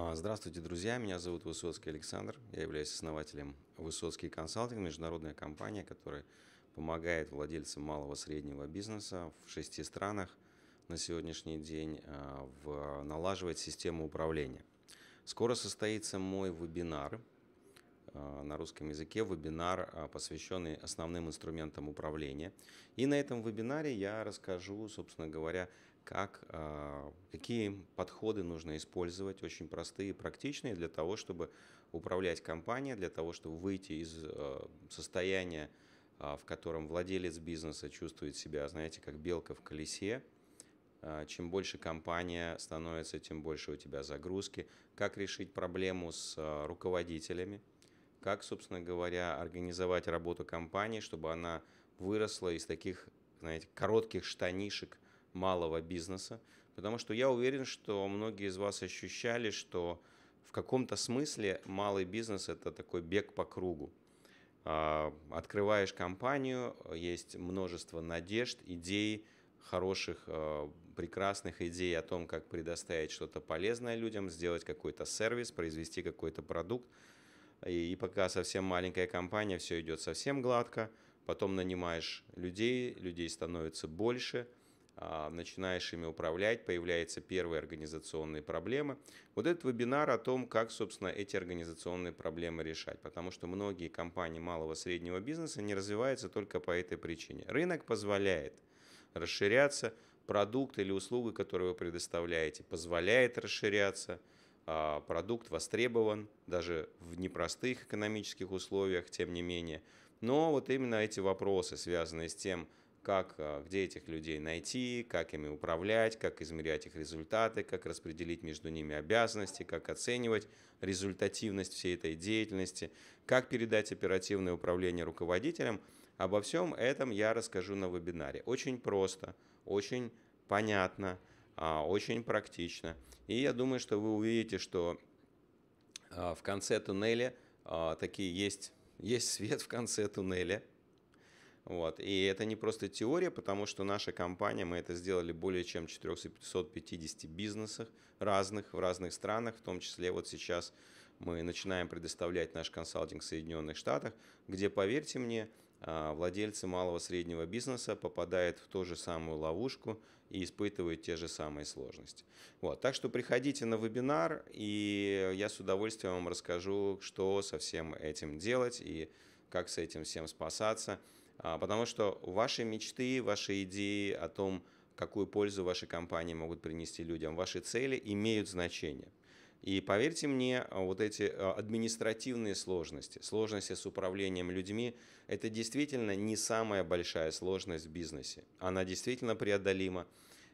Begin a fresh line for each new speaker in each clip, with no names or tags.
А, здравствуйте, друзья. Меня зовут Высоцкий Александр. Я являюсь основателем Высоцкий консалтинг, международная компания, которая помогает владельцам малого и среднего бизнеса в шести странах на сегодняшний день а, в, налаживать систему управления. Скоро состоится мой вебинар а, на русском языке, вебинар, посвященный основным инструментам управления. И на этом вебинаре я расскажу, собственно говоря, как, а, какие подходы нужно использовать, очень простые и практичные, для того, чтобы управлять компанией, для того, чтобы выйти из а, состояния, а, в котором владелец бизнеса чувствует себя, знаете, как белка в колесе. Чем больше компания становится, тем больше у тебя загрузки. Как решить проблему с руководителями, как, собственно говоря, организовать работу компании, чтобы она выросла из таких, знаете, коротких штанишек – малого бизнеса, потому что я уверен, что многие из вас ощущали, что в каком-то смысле малый бизнес – это такой бег по кругу. А, открываешь компанию, есть множество надежд, идей, хороших, а, прекрасных идей о том, как предоставить что-то полезное людям, сделать какой-то сервис, произвести какой-то продукт. И, пока совсем маленькая компания, все идет совсем гладко, потом нанимаешь людей, людей становится больше, а, начинаешь ими управлять, появляются первые организационные проблемы. Вот этот вебинар о том, как, собственно, эти организационные проблемы решать, потому что многие компании малого и среднего бизнеса не развиваются только по этой причине. Рынок позволяет расширяться, продукт или услуга, которую вы предоставляете, позволяет расширяться, а, продукт востребован даже в непростых экономических условиях, тем не менее. Но вот именно эти вопросы, связанные с тем, как, э, где этих людей найти, как ими управлять, как измерять их результаты, как распределить между ними обязанности, как оценивать результативность всей этой деятельности, как передать оперативное управление руководителям. Обо всем этом я расскажу на вебинаре. Очень просто, очень понятно, а, очень практично. И я думаю, что вы увидите, что а, в конце туннеля а, такие есть, есть свет в конце туннеля – вот. И это не просто теория, потому что наша компания, мы это сделали более чем 450 бизнесах разных, в разных странах, в том числе вот сейчас мы начинаем предоставлять наш консалтинг в Соединенных Штатах, где, поверьте мне, а, владельцы малого-среднего бизнеса попадают в ту же самую ловушку и испытывают те же самые сложности. Вот. Так что приходите на вебинар, и я с удовольствием вам расскажу, что со всем этим делать и как с этим всем спасаться. А, потому что ваши мечты, ваши идеи о том, какую пользу ваши компании могут принести людям, ваши цели имеют значение. И поверьте мне, а, вот эти а, административные сложности, сложности с управлением людьми, это действительно не самая большая сложность в бизнесе. Она действительно преодолима.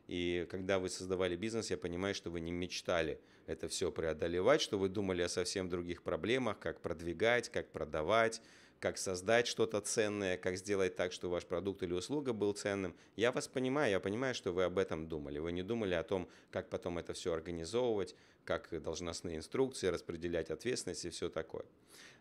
И когда вы создавали бизнес, я понимаю, что вы не мечтали это все преодолевать, что вы думали о совсем других проблемах, как продвигать, как продавать, как создать что-то ценное, как сделать так, что ваш продукт или услуга был ценным. Я вас понимаю, я понимаю, что вы об этом думали. Вы не думали о том, как потом это все организовывать, как должностные инструкции, распределять ответственность и все такое.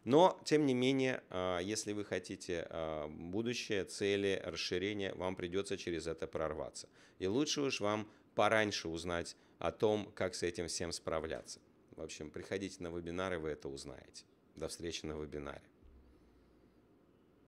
Но, тем не менее, а, если вы хотите а, будущее, цели, расширение, вам придется через это прорваться. И лучше уж вам пораньше узнать о том, как с этим всем справляться. В общем, приходите на вебинары, вы это узнаете. До встречи на вебинаре.